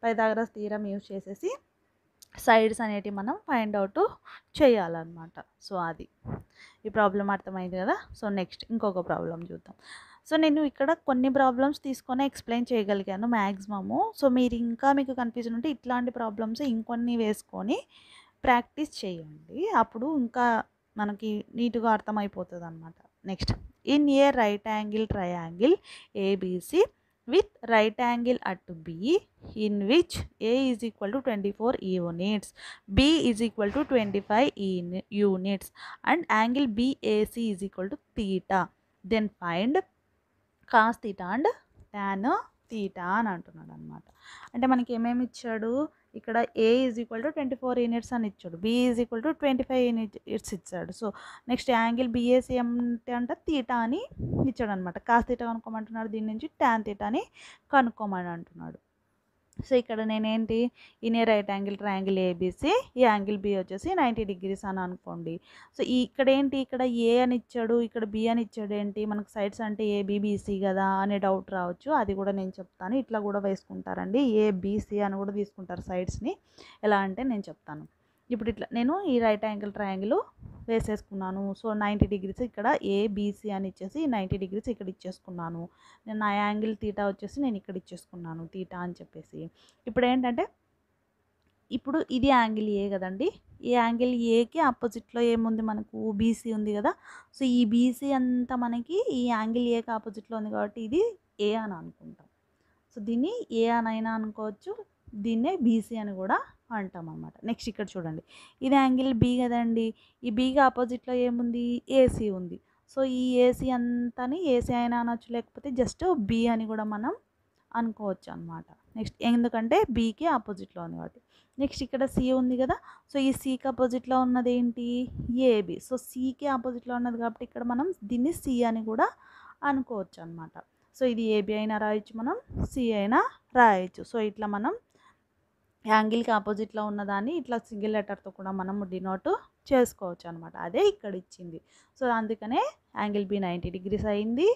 A: పైదాగ్రస్ తీరం use చేసేసి సైడ్స్ అనేటివి మనం ఫైండ్ అవుట్ చేయాలన్నమాట సో అది ఈ ప్రాబ్లం అర్థమైంది కదా సో నెక్స్ట్ ఇంకొక ప్రాబ్లం చూద్దాం సో నేను ఇక్కడ కొన్ని ప్రాబ్లమ్స్ తీసుకొని ఎక్స్ప్లెయిన్ చేయగలిగాను మ్యాక్సిమము సో మీరు ఇంకా మీకు కన్ఫ్యూజన్ ఉంటే ఇట్లాంటి ప్రాబ్లమ్స్ ఇంకొన్ని వేసుకొని ప్రాక్టీస్ చేయండి అప్పుడు ఇంకా మనకి నీట్గా అర్థమైపోతుంది అనమాట next in a right angle triangle ABC with right angle at B in which A is equal to twenty four units B is equal to twenty five units and angle BAC is equal to theta then find cos theta and tan theta అని అంటున్నాడు అనమాట అంటే మనకి ఏమేమి ఇచ్చాడు ఇక్కడ A is equal to twenty four units అని ఇచ్చాడు B is equal to twenty five units ఇచ్చాడు సో నెక్స్ట్ యాంగిల్ బిఏసి అంటే అంట తీటా అని ఇచ్చాడు అనమాట కాస్ తీట కనుక్కోమంటున్నాడు దీని నుంచి ట్యాన్ తీటా అని కనుక్కోమని అంటున్నాడు సో ఇక్కడ నేనేంటి ఇనే రైట్ యాంగిల్ ట్రయాంగిల్ ఏబీసీ ఈ యాంగిల్ బి వచ్చేసి నైంటీ డిగ్రీస్ అని అనుకోండి సో ఇక్కడ ఏంటి ఇక్కడ ఏ అని ఇచ్చాడు ఇక్కడ బి అని ఇచ్చాడు ఏంటి మనకు సైడ్స్ అంటే ఏబిబిసి కదా అనే డౌట్ రావచ్చు అది కూడా నేను చెప్తాను ఇట్లా కూడా వేసుకుంటారండి ఏబిసి అని కూడా తీసుకుంటారు సైడ్స్ని ఎలా అంటే నేను చెప్తాను ఇప్పుడు ఇట్లా నేను ఈ రైట్ యాంగిల్ ట్రయాంగిల్ వేసేసుకున్నాను సో నైంటీ డిగ్రీస్ ఇక్కడ ఏబీసీ అని ఇచ్చేసి నైంటీ డిగ్రీస్ ఇక్కడ ఇచ్చేసుకున్నాను నేను నా యాంగిల్ తీటా వచ్చేసి నేను ఇక్కడ ఇచ్చేసుకున్నాను తీటా అని చెప్పేసి ఇప్పుడు ఏంటంటే ఇప్పుడు ఇది యాంగిల్ ఏ కదండి ఈ యాంగిల్ ఏకి ఆపోజిట్లో ఏముంది మనకు బీసీ ఉంది కదా సో ఈ బీసీ అంతా మనకి ఈ యాంగిల్ ఏకి ఆపోజిట్లో ఉంది కాబట్టి ఇది ఏ అని అనుకుంటాం సో దీన్ని ఏ అనైనా అనుకోవచ్చు దీన్నే బీసీ అని కూడా అంటాం అనమాట నెక్స్ట్ ఇక్కడ చూడండి ఇది యాంగిల్ బి కదండి ఈ బీకి ఆపోజిట్లో ఏముంది ఏసీ ఉంది సో ఈ ఏసీ అంతని ఏసీ అయినా అనొచ్చు లేకపోతే జస్ట్ బి అని కూడా మనం అనుకోవచ్చు అనమాట నెక్స్ట్ ఎందుకంటే బీకి ఆపోజిట్లో ఉంది కాబట్టి నెక్స్ట్ ఇక్కడ సి ఉంది కదా సో ఈ సికి ఆపోజిట్లో ఉన్నది ఏంటి ఏబి సో సికి ఆపోజిట్లో ఉన్నది కాబట్టి ఇక్కడ మనం దీన్ని సి అని కూడా అనుకోవచ్చు అనమాట సో ఇది ఏబి అయినా రాయొచ్చు మనం సి అయినా రాయొచ్చు సో ఇట్లా మనం యాంగిల్కి ఆపోజిట్లో ఉన్నదాన్ని ఇట్లా సింగిల్ లెటర్తో కూడా మనం డినోట్ చేసుకోవచ్చు అనమాట అదే ఇక్కడ ఇచ్చింది సో అందుకనే యాంగిల్ బి నైంటీ డిగ్రీస్ అయింది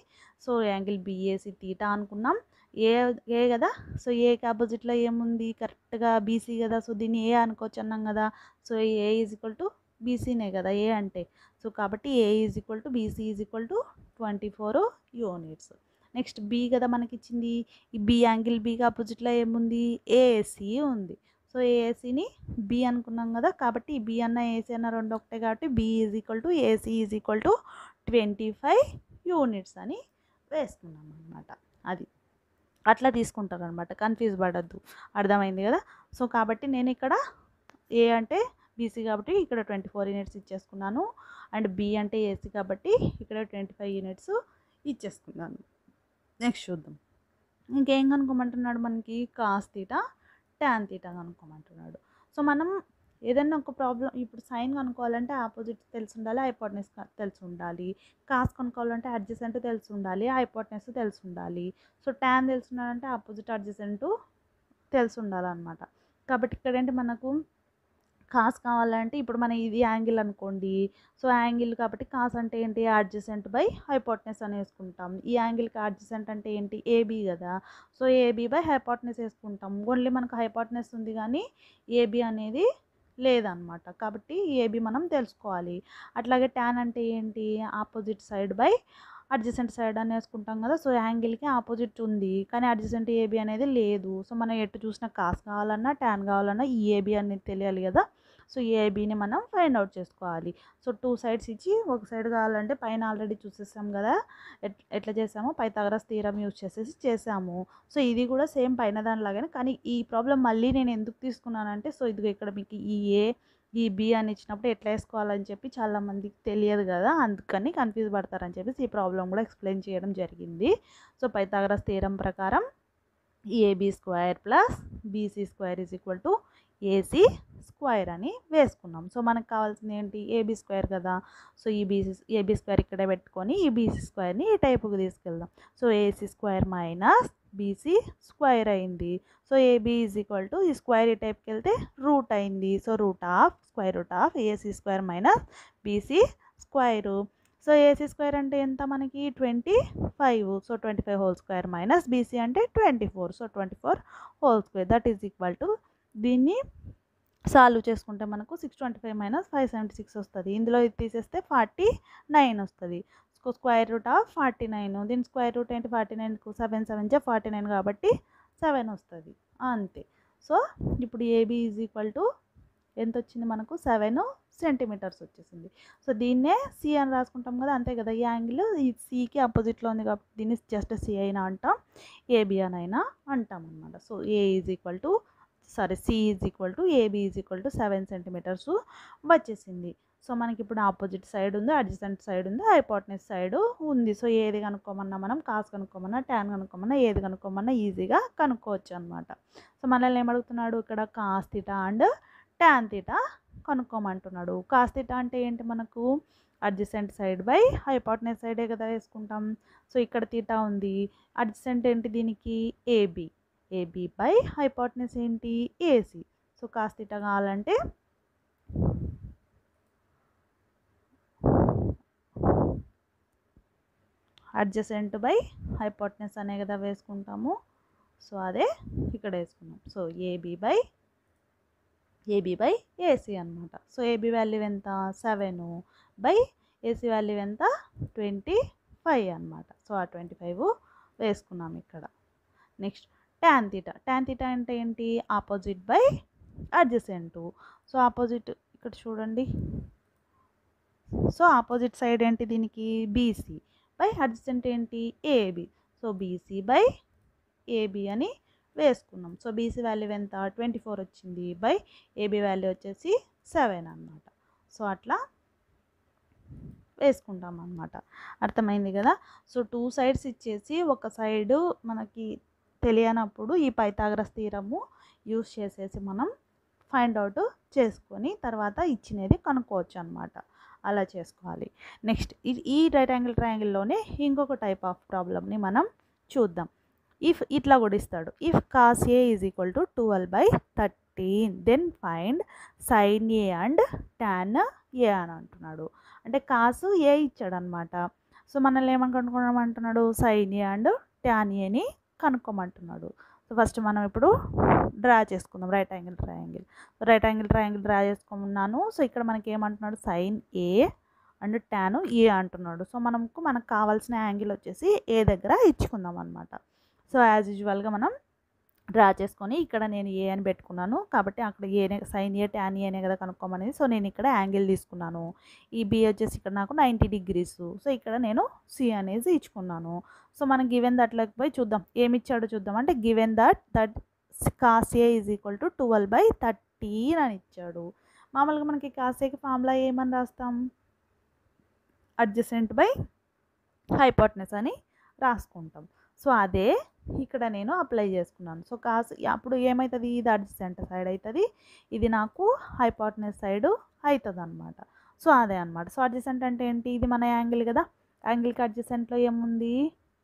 A: సో యాంగిల్ బిఏసి తీటా అనుకున్నాం ఏ ఏ కదా సో ఏకి ఆపోజిట్లో ఏముంది కరెక్ట్గా బీసీ కదా సో దీన్ని ఏ అనుకోవచ్చు అన్నాం కదా so A is equal to బీసీనే కదా ఏ అంటే సో కాబట్టి A is equal to BC is equal to twenty four units next B కదా మనకి ఇచ్చింది ఈ బి యాంగిల్ బీకి ఆపోజిట్లో ఏముంది ఏఏసీ ఉంది సో ఏఏసీని బి అనుకున్నాం కదా కాబట్టి బి అన్న ఏసీ అన్న రెండు ఒకటే కాబట్టి B is equal to AC is equal to twenty five units అని వేసుకున్నాం అనమాట అది అట్లా తీసుకుంటారు అనమాట కన్ఫ్యూజ్ పడద్దు అర్థమైంది కదా సో కాబట్టి నేను ఇక్కడ ఏ అంటే బీసీ కాబట్టి ఇక్కడ ట్వంటీ ఫోర్ యూనిట్స్ ఇచ్చేసుకున్నాను అండ్ బి అంటే ఏసీ కాబట్టి ఇక్కడ ట్వంటీ ఫైవ్ యూనిట్స్ ఇచ్చేసుకున్నాను నెక్స్ట్ చూద్దాం ఇంకేం కనుక్కోమంటున్నాడు మనకి కాస్ తీట ట్యాన్ తీట కనుక్కోమంటున్నాడు సో మనం ఏదైనా ఒక ప్రాబ్లం ఇప్పుడు సైన్ కనుక్కోవాలంటే ఆపోజిట్ తెలిసి ఉండాలి ఐపాట్నెస్ తెలిసి ఉండాలి కాస్ కనుక్కోవాలంటే అడ్జసెంట్ తెలిసి ఉండాలి ఐపాట్నెస్ తెలిసి ఉండాలి సో ట్యాన్ తెలిసి ఉండాలంటే ఆపోజిట్ అడ్జసెంట్ తెలిసి ఉండాలన్నమాట కాబట్టి ఇక్కడ మనకు కాస్ కావాలంటే ఇప్పుడు మనం ఇది యాంగిల్ అనుకోండి సో యాంగిల్ కాబట్టి కాస్ అంటే ఏంటి అడ్జసెంట్ బై హైపోట్నెస్ అని వేసుకుంటాం ఈ యాంగిల్కి అడ్జసెంట్ అంటే ఏంటి ఏబీ కదా సో ఏబీ బై హైపోట్నెస్ వేసుకుంటాం ఓన్లీ మనకు హైపోట్నెస్ ఉంది కానీ ఏబీ అనేది లేదనమాట కాబట్టి ఏబీ మనం తెలుసుకోవాలి అట్లాగే ట్యాన్ అంటే ఏంటి opposite side by adjacent side అని వేసుకుంటాం కదా సో యాంగిల్కి ఆపోజిట్ ఉంది కానీ అడ్జసెంట్ ఏబీ అనేది లేదు సో మనం ఎటు చూసినా కాస్ కావాలన్నా ట్యాన్ కావాలన్నా ఈ ఏబీ అనేది తెలియాలి కదా సో ఏబీని మనం ఫైండ్ అవుట్ చేసుకోవాలి సో టూ సైడ్స్ ఇచ్చి ఒక సైడ్ కావాలంటే పైన ఆల్రెడీ చూసేసాం కదా ఎట్లా చేసాము పై పైతగరస్ తీరం యూజ్ చేసేసి చేసాము సో ఇది కూడా సేమ్ పైన దానిలాగానే కానీ ఈ ప్రాబ్లం మళ్ళీ నేను ఎందుకు తీసుకున్నానంటే సో ఇది ఇక్కడ మీకు ఈ ఏ ఈ అని ఇచ్చినప్పుడు ఎట్లా వేసుకోవాలని చెప్పి చాలామందికి తెలియదు కదా అందుకని కన్ఫ్యూజ్ పడతారని చెప్పేసి ఈ ప్రాబ్లం కూడా ఎక్స్ప్లెయిన్ చేయడం జరిగింది సో పైతాగ్రస్ తీరం ప్రకారం AB square plus BC square is equal to AC square అని వేసుకున్నాం సో మనకు కావాల్సింది ఏంటి ఏబీ స్క్వేర్ కదా సో ఈ బీసీ ఏబీ స్క్వైర్ ఇక్కడే పెట్టుకొని ఈ బీసీ స్క్వేర్ని ఈ టైపుకి తీసుకెళ్దాం so AC square minus BC square అయింది so AB is equal to ఈ స్క్వైర్ ఈ టైప్కి వెళ్తే రూట్ అయింది so root of square root of AC square minus BC square so AC square అంటే ఎంత మనకి twenty five so twenty five whole square minus B C అంటే twenty four so twenty four whole square that is equal to దీన్ని solve చేసుకుంటే మనకు six twenty five minus five seventy six వస్తుంది ఇందులో ఇది తీసేస్తే ఫార్టీ నైన్ వస్తుంది so square root of forty nine దీని స్క్వేర్ రూట్ ఏంటి ఫార్టీ నైన్కు సెవెన్ సెవెన్ జా ఫార్టీ నైన్ కాబట్టి సెవెన్ వస్తుంది అంతే సో ఇప్పుడు ఏబీ ఈజ్ ఈక్వల్ టు ఎంత వచ్చింది మనకు సెవెన్ సెంటీమీటర్స్ వచ్చేసింది సో దీన్నే సి అని రాసుకుంటాం కదా అంతే కదా ఈ యాంగిల్ ఈ సికి ఆపోజిట్లో ఉంది కాబట్టి దీన్ని జస్ట్ సి అయినా అంటాం ఏబి అని అయినా అంటాం అనమాట so A is equal to sorry C is equal to AB is equal to seven centimetres వచ్చేసింది సో మనకి ఇప్పుడు ఆపోజిట్ సైడ్ ఉంది అడ్జసెంట్ సైడ్ ఉంది హైపోటనెస్ సైడ్ ఉంది సో ఏది కనుక్కోమన్నా మనం కాస్ కనుక్కోమన్నా ట్యాన్ కనుక్కోమన్నా ఏది కనుక్కోమన్నా ఈజీగా కనుక్కోవచ్చు అనమాట సో మనల్ని ఏమడుగుతున్నాడు ఇక్కడ cos theta and tan theta కనుక్కోమంటున్నాడు కాస్ అంటే ఏంటి మనకు అడ్జసెంట్ సైడ్ బై హైపాటనెస్ సైడే కదా వేసుకుంటాం సో ఇక్కడ తీట ఉంది అడ్జసెంట్ ఏంటి దీనికి ఏబి ఏబి బై హైపాటనెస్ ఏంటి ఏసీ సో కాస్ తిట కావాలంటే అడ్జసెంట్ బై హైపోటెనస్ అనే కదా వేసుకుంటాము సో అదే ఇక్కడ వేసుకున్నాం so AB by AB by AC అనమాట సో ఏబీ వాల్యూ ఎంత సెవెను బై ఏసీ వాల్యూ ఎంత ట్వంటీ ఫైవ్ అనమాట సో ఆ ట్వంటీ ఫైవ్ వేసుకున్నాం ఇక్కడ next tan theta tan theta అంటే ఏంటి opposite by adjacent so opposite ఇక్కడ చూడండి సో ఆపోజిట్ సైడ్ ఏంటి దీనికి బీసీ బై అడ్జసెంట్ ఏంటి AB so BC by AB అని వేసుకున్నాం సో బీసీ వాల్యూ ఎంత ట్వంటీ ఫోర్ వచ్చింది బై ఏబీ వాల్యూ వచ్చేసి సెవెన్ అనమాట సో అట్లా వేసుకుంటాం అనమాట అర్థమైంది కదా సో టూ సైడ్స్ ఇచ్చేసి ఒక సైడు మనకి తెలియనప్పుడు ఈ పైతాగ్రస్ తీరము యూస్ చేసేసి మనం ఫైండ్ అవుట్ చేసుకొని తర్వాత ఇచ్చినది కనుక్కోవచ్చు అనమాట అలా చేసుకోవాలి నెక్స్ట్ ఈ రైట్ యాంగిల్ ట్రయాంగిల్లోనే ఇంకొక టైప్ ఆఫ్ ప్రాబ్లమ్ని మనం చూద్దాం ఇఫ్ ఇట్లా కూడా ఇస్తాడు if cos A is equal to twelve by thirteen then find sine A and tan A అని అంటున్నాడు అంటే కాసు ఏ ఇచ్చాడు అనమాట సో మనల్ని ఏమనుకుంటున్నాం అంటున్నాడు సైన్ ఏ అండ్ ట్యాన్ ఏని కనుక్కోమంటున్నాడు సో ఫస్ట్ మనం ఇప్పుడు డ్రా చేసుకుందాం right angle triangle so right angle triangle draw చేసుకున్నాను సో ఇక్కడ మనకి ఏమంటున్నాడు sine A and tan A అంటున్నాడు సో మనకు మనకు కావాల్సిన యాంగిల్ వచ్చేసి ఏ దగ్గర ఇచ్చుకుందాం అనమాట సో యాజ్ యూజువల్గా మనం డ్రా చేసుకొని ఇక్కడ నేను ఏ అని పెట్టుకున్నాను కాబట్టి అక్కడ ఏనే సైన్ ఏ ట్యాన్ ఏనే కదా కనుక్కోమనేది సో నేను ఇక్కడ యాంగిల్ తీసుకున్నాను ఈ బి వచ్చేసి ఇక్కడ నాకు నైంటీ డిగ్రీస్ సో ఇక్కడ నేను సి అనేది ఇచ్చుకున్నాను సో మనం గివెన్ దట్లోకి పోయి చూద్దాం ఏమి ఇచ్చాడో చూద్దాం అంటే given that that cos A is equal to twelve by thirteen అని ఇచ్చాడు మామూలుగా మనకి కాసేకి ఫార్ములా ఏమని రాస్తాం అడ్జసెంట్ బై హైపోర్ట్నెస్ అని రాసుకుంటాం సో అదే ఇక్కడ నేను అప్లై చేసుకున్నాను సో కాస్ అప్పుడు ఏమవుతుంది ఇది సెంటర్ సైడ్ అవుతుంది ఇది నాకు హైపాట్నెస్ సైడ్ అవుతుంది అనమాట సో అదే అనమాట సో అడ్జసెంట్ అంటే ఏంటి ఇది మన యాంగిల్ కదా యాంగిల్కి అడ్జసెంట్లో ఏముంది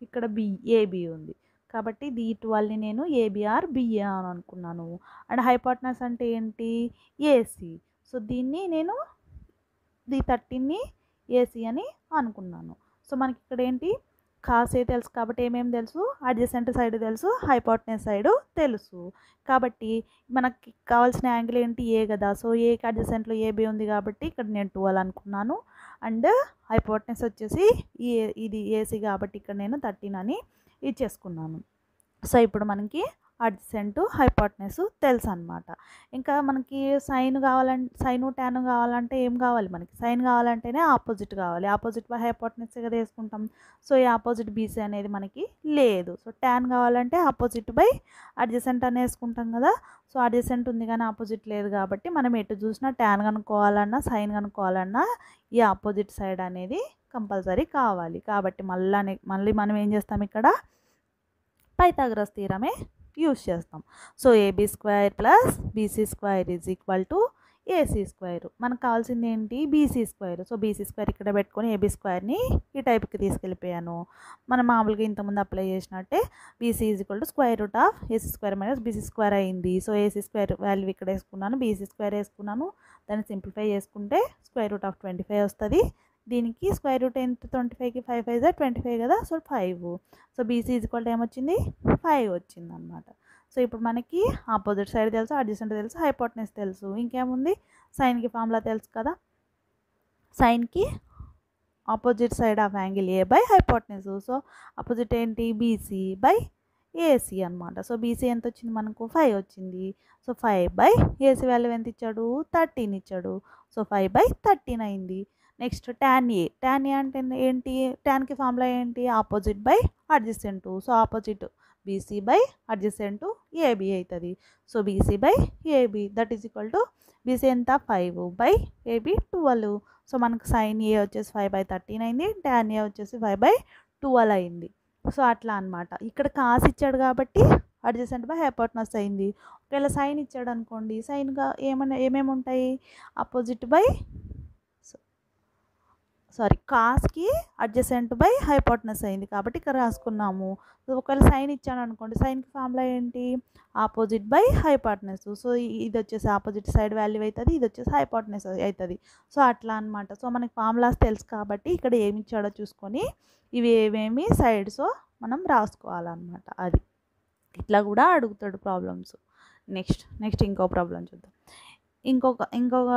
A: ఇక్కడ బి ఏబి ఉంది కాబట్టి దీటి వల్ల నేను ఏబిఆర్ బిఏ అని అనుకున్నాను అండ్ హైపాట్నస్ అంటే ఏంటి ఏసీ సో దీన్ని నేను ది థర్టీన్ని ఏసీ అని అనుకున్నాను సో మనకి ఇక్కడ ఏంటి కాసే తెలుసు కాబట్టి ఏమేమి తెలుసు అడ్జసెంట్ సైడ్ తెలుసు హైపోటనే సైడ్ తెలుసు కాబట్టి మనకి కావాల్సిన యాంగిల్ ఏంటి ఏ కదా సో ఏకి అడ్జసెంట్లో ఏబి ఉంది కాబట్టి ఇక్కడ నేను ట్వెల్వ్ అనుకున్నాను అండ్ హైపోటనెస్ వచ్చేసి e, ఇది ఏసీ కాబట్టి ఇక్కడ నేను థర్టీన్ అని ఇచ్చేసుకున్నాను సో ఇప్పుడు మనకి అడ్సెంట్ హైపాట్నెస్ తెలుసు అనమాట ఇంకా మనకి సైన్ కావాలంటే సైన్ ట్యాన్ కావాలంటే ఏం కావాలి మనకి సైన్ కావాలంటేనే ఆపోజిట్ కావాలి ఆపోజిట్ బై హైపాటనెస్ కదా వేసుకుంటాం సో ఈ ఆపోజిట్ బీసీ అనేది మనకి లేదు సో ట్యాన్ కావాలంటే ఆపోజిట్ బై అడ్జసెంట్ అని వేసుకుంటాం కదా సో అడ్జసెంట్ ఉంది కానీ ఆపోజిట్ లేదు కాబట్టి మనం ఎటు చూసినా ట్యాన్ కనుక్కోవాలన్నా సైన్ కనుక్కోవాలన్నా ఈ ఆపోజిట్ సైడ్ అనేది కంపల్సరీ కావాలి కాబట్టి మళ్ళీ మళ్ళీ మనం ఏం చేస్తాం ఇక్కడ పైతాగ్రస్ తీరమే యూజ్ చేస్తాం so AB square plus BC square is equal to AC square మనకు కావాల్సింది ఏంటి BC square so BC square ఇక్కడ పెట్టుకొని ఏబీ స్క్వేర్ని ఈ టైప్కి తీసుకెళ్ళిపోయాను మనం మామూలుగా ఇంతకుముందు అప్లై చేసినట్టే BC is equal to square root of AC square minus BC square అయింది సో ఏసీ స్క్వేర్ వాల్యూ ఇక్కడ వేసుకున్నాను బీసీ స్క్వేర్ వేసుకున్నాను దాన్ని సింప్లిఫై చేసుకుంటే square root of twenty five వస్తుంది దీనికి స్క్వేర్ రూట్ ఎంత ట్వంటీ ఫైవ్కి five five sir twenty five కదా so five so BC is equal ఏమొచ్చింది ఫైవ్ వచ్చింది అనమాట సో ఇప్పుడు మనకి ఆపోజిట్ సైడ్ తెలుసు అడ్జసెంట్ తెలుసు హైపోటనెస్ తెలుసు ఇంకేముంది సైన్కి ఫార్ములా తెలుసు కదా సైన్కి opposite side of angle A by hypotenuse so opposite ఏంటి బీసీ బై ఏసీ అనమాట సో బీసీ ఎంత వచ్చింది మనకు ఫైవ్ వచ్చింది so five by AC value ఎంత ఇచ్చాడు థర్టీన్ ఇచ్చాడు సో ఫైవ్ బై థర్టీన్ అయింది next tan A tan A అంటే ఏంటి ట్యాన్కి ఫార్ములా ఏంటి opposite by adjacent so opposite BC by adjacent AB అవుతుంది so BC by AB that is equal to BC ఎంత five by AB twelve so మనకు sine A వచ్చేసి five by thirteen అయింది tan A వచ్చేసి five by twelve అయింది so అట్లా అనమాట ఇక్కడ కాస్ ఇచ్చాడు కాబట్టి అడ్జసెంట్ బై హైపోట్నస్ అయింది ఒకవేళ సైన్ ఇచ్చాడు అనుకోండి సైన్గా ఏమైనా ఏమేమి ఉంటాయి ఆపోజిట్ బై సారీ కాస్కి అడ్జసెంట్ బై హైపోటనస్ అయింది కాబట్టి ఇక్కడ రాసుకున్నాము ఒకవేళ సైన్ ఇచ్చాను అనుకోండి సైన్కి ఫార్ములా ఏంటి ఆపోజిట్ బై హైపోటనస్ సో ఇది వచ్చేసి ఆపోజిట్ సైడ్ వాల్యూ అవుతుంది ఇది వచ్చేసి హైపోటనస్ అవుతుంది సో అట్లా అనమాట సో మనకి ఫార్ములాస్ తెలుసు కాబట్టి ఇక్కడ ఏమి ఇచ్చాడో చూసుకొని ఇవి ఏమేమి సైడ్స్ మనం రాసుకోవాలన్నమాట అది ఇట్లా కూడా అడుగుతాడు ప్రాబ్లమ్స్ నెక్స్ట్ నెక్స్ట్ ఇంకో ప్రాబ్లం చూద్దాం ఇంకొక ఇంకొక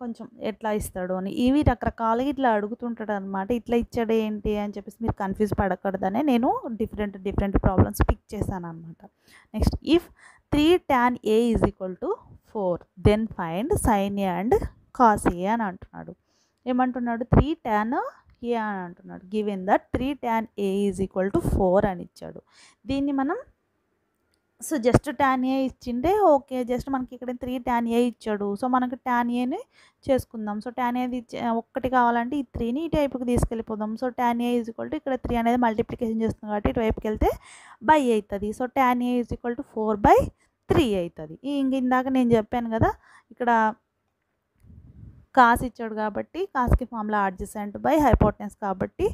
A: కొంచెం ఎట్లా ఇస్తాడు అని ఇవి రకరకాలుగా ఇట్లా అడుగుతుంటాడు అనమాట ఇట్లా ఇచ్చాడు ఏంటి అని చెప్పేసి మీరు కన్ఫ్యూజ్ పడకూడదనే నేను డిఫరెంట్ డిఫరెంట్ ప్రాబ్లమ్స్ పిక్ చేశాను అనమాట next if three tan A is equal to four then find sine A and cos A అని అంటున్నాడు ఏమంటున్నాడు త్రీ ట్యాన్ ఏ అని అంటున్నాడు given that three tan A is equal to four అని ఇచ్చాడు దీన్ని మనం సో జస్ట్ ట్యాన్ ఏ ఇచ్చిండే ఓకే జస్ట్ మనకి ఇక్కడ త్రీ ట్యాన్ ఏ ఇచ్చాడు సో మనకి ట్యాన్ ఏని చేసుకుందాం సో ట్యాన్ ఏది ఒక్కటి కావాలంటే ఈ త్రీని ఈ టైప్కి తీసుకెళ్ళిపోదాం so tan A is equal to ఇక్కడ త్రీ అనేది మల్టిప్లికేషన్ చేస్తుంది కాబట్టి ఇటువైపుకి వెళ్తే బై అవుతుంది so tan A is equal to four by three అవుతుంది ఇంక ఇందాక నేను చెప్పాను కదా ఇక్కడ కాస్ ఇచ్చాడు కాబట్టి కాస్కి ఫామ్లో అడ్జసెంట్ బై హైపోటెన్స్ కాబట్టి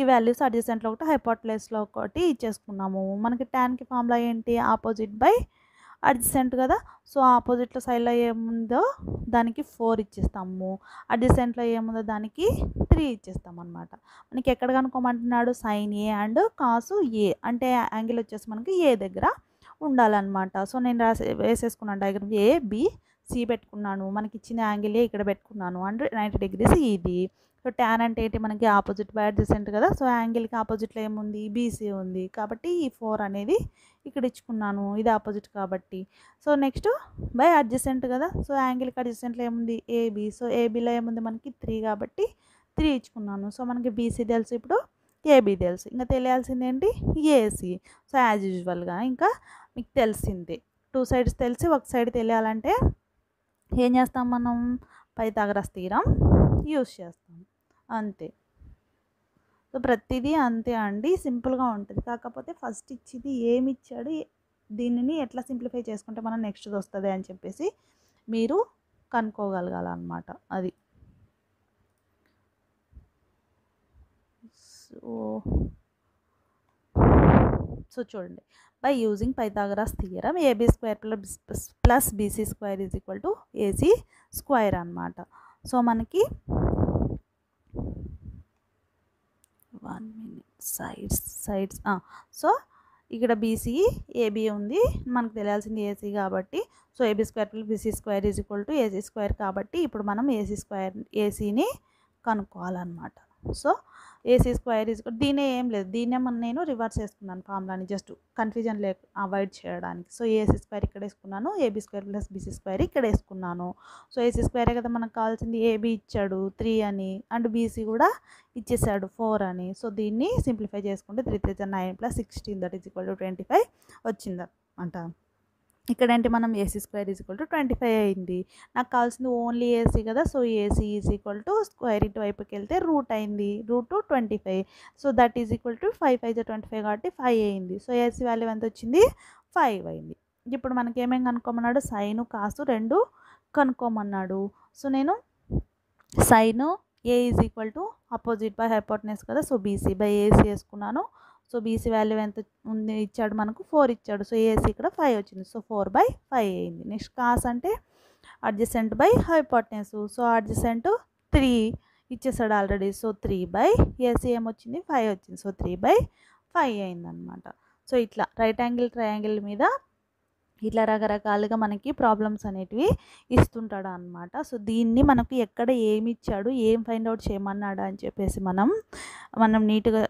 A: ఈ వాల్యూస్ అడ్జసెంట్లో ఒకటి హైపోటెన్స్లో ఒకటి ఇచ్చేసుకున్నాము మనకి ట్యాన్కి ఫామ్లో ఏంటి ఆపోజిట్ బై అడ్జసెంట్ కదా సో ఆపోజిట్లో సైడ్లో ఏముందో దానికి ఫోర్ ఇచ్చేస్తాము అడ్జసెంట్లో ఏముందో దానికి త్రీ ఇచ్చేస్తాం అనమాట మనకి ఎక్కడ కనుక్కోమంటున్నాడు సైన్ ఏ అండ్ కాసు ఏ అంటే యాంగిల్ వచ్చేసి మనకి ఏ దగ్గర ఉండాలన్నమాట సో నేను రాసే వేసేసుకున్నాను డయాగ్రామ్ ఏ బి సి పెట్టుకున్నాను మనకి ఇచ్చిన యాంగిలే ఇక్కడ పెట్టుకున్నాను హండ్రెడ్ నైంటీ డిగ్రీస్ ఇది సో ట్యాన్ అంటే ఏంటి మనకి ఆపోజిట్ బై అడ్జసెంట్ కదా సో యాంగిల్కి ఆపోజిట్లో ఏముంది బీసీ ఉంది కాబట్టి ఈ ఫోర్ అనేది ఇక్కడ ఇచ్చుకున్నాను ఇది ఆపోజిట్ కాబట్టి సో నెక్స్ట్ బై అడ్జసెంట్ కదా సో యాంగిల్కి అడ్జసెంట్లో ఏముంది ఏబీ సో ఏబీలో ఏముంది మనకి త్రీ కాబట్టి త్రీ ఇచ్చుకున్నాను సో మనకి బీసీ తెలుసు ఇప్పుడు ఏబీ తెలుసు ఇంకా తెలియాల్సింది ఏంటి ఏసీ సో యాజ్ యూజువల్గా ఇంకా మీకు తెలిసిందే టూ సైడ్స్ తెలిసి ఒక సైడ్ తెలియాలంటే ఏం చేస్తాం మనం పైతాగ్రస్ తీరం యూస్ చేస్తాం అంతే సో ప్రతిదీ అంతే అండి సింపుల్గా ఉంటుంది కాకపోతే ఫస్ట్ ఇచ్చింది ఏమి ఇచ్చాడు దీనిని ఎట్లా సింప్లిఫై చేసుకుంటే మనం నెక్స్ట్ది వస్తుంది అని చెప్పేసి మీరు కనుక్కోగలగాలన్నమాట అది సో సో చూడండి by using Pythagoras theorem AB square plus plus BC square is equal to AC square అనమాట సో మనకి one minute sides sides so ఇక్కడ బీసీ ఏబీ ఉంది మనకు తెలియాల్సింది ఏసీ కాబట్టి so AB square plus BC square is equal to AC square కాబట్టి ఇప్పుడు మనం ఏసీ స్క్వేర్ ఏసీని కనుక్కోవాలన్నమాట సో ఏసీ స్క్వైర్ ఈజ్ దీనే ఏం లేదు దీనే మన నేను రివర్స్ వేసుకున్నాను ఫార్ములాని జస్ట్ కన్ఫ్యూజన్ లేక అవాయిడ్ చేయడానికి సో ఏసీ స్క్వైర్ ఇక్కడ వేసుకున్నాను AB square plus BC square ఇక్కడ వేసుకున్నాను సో ఏసీ స్క్వేరే కదా మనకు కావాల్సింది ఏబీ ఇచ్చాడు త్రీ అని అండ్ బీసీ కూడా ఇచ్చేసాడు ఫోర్ అని సో దీన్ని సింప్లిఫై చేసుకుంటే three three nine plus sixteen that is equal to twenty five వచ్చింది అంట ఇక్కడ అంటే మనం AC square is equal to twenty five అయింది నాకు కావాల్సింది ఓన్లీ ఏసీ కదా so AC is equal to square ఇటు వైపుకి వెళ్తే రూట్ అయింది root to twenty five so that is equal to five five twenty five కాబట్టి ఫైవ్ అయింది సో ఏసీ వాల్యూ ఎంత వచ్చింది ఫైవ్ అయింది ఇప్పుడు మనకి ఏమేమి కనుక్కోమన్నాడు సైను కాసు రెండు కనుక్కోమన్నాడు సో నేను sine A is equal to opposite by hypotenuse కదా సో బీసీ బై ఏసీ వేసుకున్నాను సో బీసీ వాల్యూ ఎంత ఉంది ఇచ్చాడు మనకు ఫోర్ ఇచ్చాడు సో ఏసీ ఇక్కడ ఫైవ్ వచ్చింది సో ఫోర్ బై ఫైవ్ అయింది నెక్స్ట్ కాస్ అంటే adjacent by hypotenuse so adjacent three ఇచ్చేసాడు already so three by AC ఏమొచ్చింది ఫైవ్ వచ్చింది సో త్రీ బై ఫైవ్ అయిందనమాట సో ఇట్లా రైట్ యాంగిల్ ట్రయాంగిల్ మీద ఇట్లా రకరకాలుగా మనకి ప్రాబ్లమ్స్ అనేటివి ఇస్తుంటాడు అనమాట సో దీన్ని మనకు ఎక్కడ ఏమి ఇచ్చాడు ఏం ఫైండ్ అవుట్ చేయమన్నాడు అని చెప్పేసి మనం మనం నీట్గా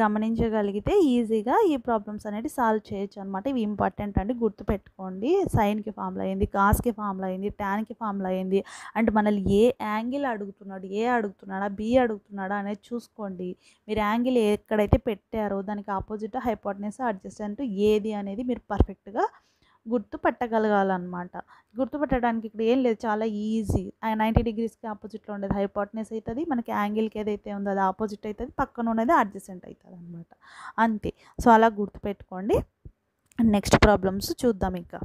A: గమనించగలిగితే ఈజీగా ఈ ప్రాబ్లమ్స్ అనేవి సాల్వ్ చేయొచ్చు అనమాట ఇవి ఇంపార్టెంట్ అండి గుర్తుపెట్టుకోండి సైన్కి ఫామ్లో అయింది కాస్కి ఫామ్లో అయింది ట్యాన్కి ఫామ్లో అయింది అంటే మనల్ని ఏ యాంగిల్ అడుగుతున్నాడు ఏ అడుగుతున్నాడా బి అడుగుతున్నాడా అనేది చూసుకోండి మీరు యాంగిల్ ఎక్కడైతే పెట్టారో దానికి ఆపోజిట్ అడ్జస్ట్ అడ్జస్టెంట్ ఏది అనేది మీరు పర్ఫెక్ట్గా గుర్తుపట్టగలగాలన్నమాట గుర్తుపట్టడానికి ఇక్కడ ఏం లేదు చాలా ఈజీ నైంటీ డిగ్రీస్కి ఆపోజిట్లో ఉండేది హైపాట్నెస్ అవుతుంది మనకి యాంగిల్కి ఏదైతే ఉందో అది ఆపోజిట్ అవుతుంది పక్కన ఉన్నది అడ్జసెంట్ అవుతుంది అనమాట అంతే సో అలా గుర్తుపెట్టుకోండి నెక్స్ట్ ప్రాబ్లమ్స్ చూద్దాం ఇంకా